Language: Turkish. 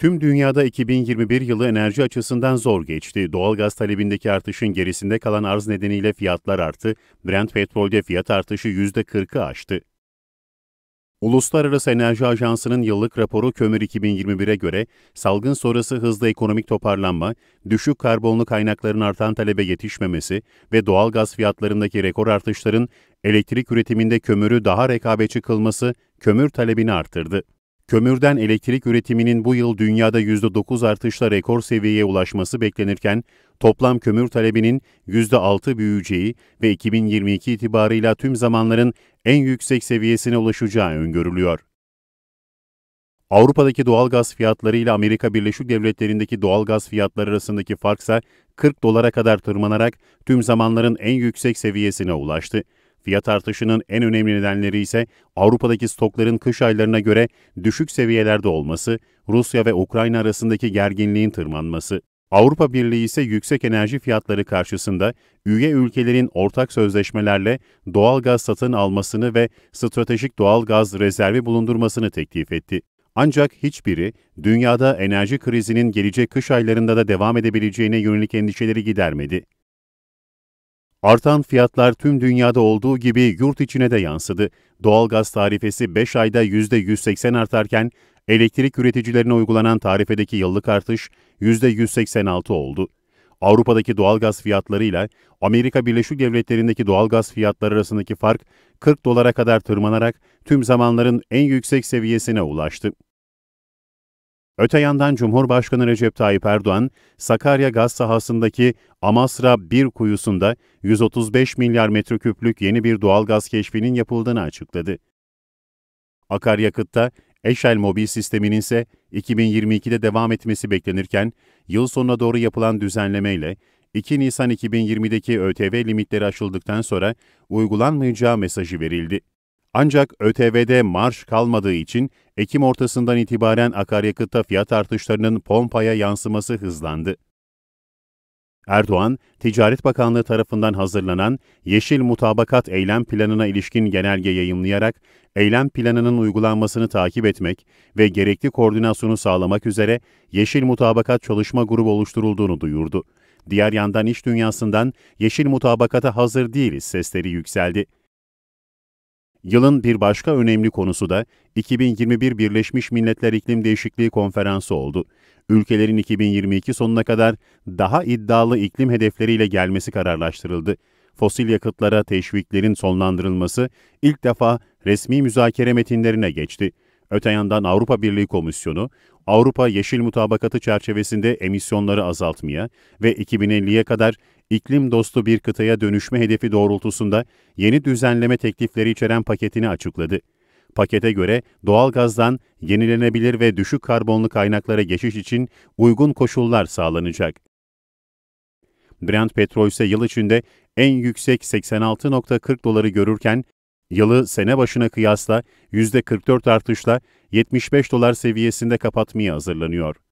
Tüm dünyada 2021 yılı enerji açısından zor geçti. Doğalgaz talebindeki artışın gerisinde kalan arz nedeniyle fiyatlar arttı. Brent petrolde fiyat artışı %40'ı aştı. Uluslararası Enerji Ajansı'nın yıllık raporu Kömür 2021'e göre salgın sonrası hızlı ekonomik toparlanma, düşük karbonlu kaynakların artan talebe yetişmemesi ve doğal gaz fiyatlarındaki rekor artışların elektrik üretiminde kömürü daha rekabetçi kılması kömür talebini artırdı. Kömürden elektrik üretiminin bu yıl dünyada %9 artışla rekor seviyeye ulaşması beklenirken, toplam kömür talebinin %6 büyüyeceği ve 2022 itibarıyla tüm zamanların en yüksek seviyesine ulaşacağı öngörülüyor. Avrupa'daki doğal gaz fiyatları ile Amerika Birleşik Devletleri'ndeki doğal gaz fiyatları arasındaki farksa 40 dolara kadar tırmanarak tüm zamanların en yüksek seviyesine ulaştı. Fiyat artışının en önemli nedenleri ise Avrupa'daki stokların kış aylarına göre düşük seviyelerde olması, Rusya ve Ukrayna arasındaki gerginliğin tırmanması. Avrupa Birliği ise yüksek enerji fiyatları karşısında üye ülkelerin ortak sözleşmelerle doğal gaz satın almasını ve stratejik doğal gaz rezervi bulundurmasını teklif etti. Ancak hiçbiri dünyada enerji krizinin gelecek kış aylarında da devam edebileceğine yönelik endişeleri gidermedi. Artan fiyatlar tüm dünyada olduğu gibi yurt içine de yansıdı. Doğalgaz tarifesi 5 ayda %180 artarken elektrik üreticilerine uygulanan tarifedeki yıllık artış %186 oldu. Avrupa'daki doğalgaz fiyatlarıyla Amerika Birleşik Devletleri'ndeki doğalgaz fiyatları arasındaki fark 40 dolara kadar tırmanarak tüm zamanların en yüksek seviyesine ulaştı. Öte yandan Cumhurbaşkanı Recep Tayyip Erdoğan, Sakarya gaz sahasındaki Amasra 1 kuyusunda 135 milyar metreküplük yeni bir doğal gaz keşfinin yapıldığını açıkladı. Akaryakıtta Eşel mobil sisteminin ise 2022'de devam etmesi beklenirken, yıl sonuna doğru yapılan düzenlemeyle 2 Nisan 2020'deki ÖTV limitleri aşıldıktan sonra uygulanmayacağı mesajı verildi. Ancak ÖTV'de marş kalmadığı için Ekim ortasından itibaren akaryakıtta fiyat artışlarının pompaya yansıması hızlandı. Erdoğan, Ticaret Bakanlığı tarafından hazırlanan Yeşil Mutabakat Eylem Planı'na ilişkin genelge yayımlayarak, eylem planının uygulanmasını takip etmek ve gerekli koordinasyonu sağlamak üzere Yeşil Mutabakat Çalışma Grubu oluşturulduğunu duyurdu. Diğer yandan iş dünyasından Yeşil Mutabakata hazır değiliz sesleri yükseldi. Yılın bir başka önemli konusu da 2021 Birleşmiş Milletler İklim Değişikliği Konferansı oldu. Ülkelerin 2022 sonuna kadar daha iddialı iklim hedefleriyle gelmesi kararlaştırıldı. Fosil yakıtlara teşviklerin sonlandırılması ilk defa resmi müzakere metinlerine geçti. Öte yandan Avrupa Birliği Komisyonu, Avrupa Yeşil Mutabakatı çerçevesinde emisyonları azaltmaya ve 2050'ye kadar iklim dostu bir kıtaya dönüşme hedefi doğrultusunda yeni düzenleme teklifleri içeren paketini açıkladı. Pakete göre doğal gazdan yenilenebilir ve düşük karbonlu kaynaklara geçiş için uygun koşullar sağlanacak. Brent petrol ise yıl içinde en yüksek 86.40 doları görürken yılı sene başına kıyasla %44 artışla 75 dolar seviyesinde kapatmaya hazırlanıyor.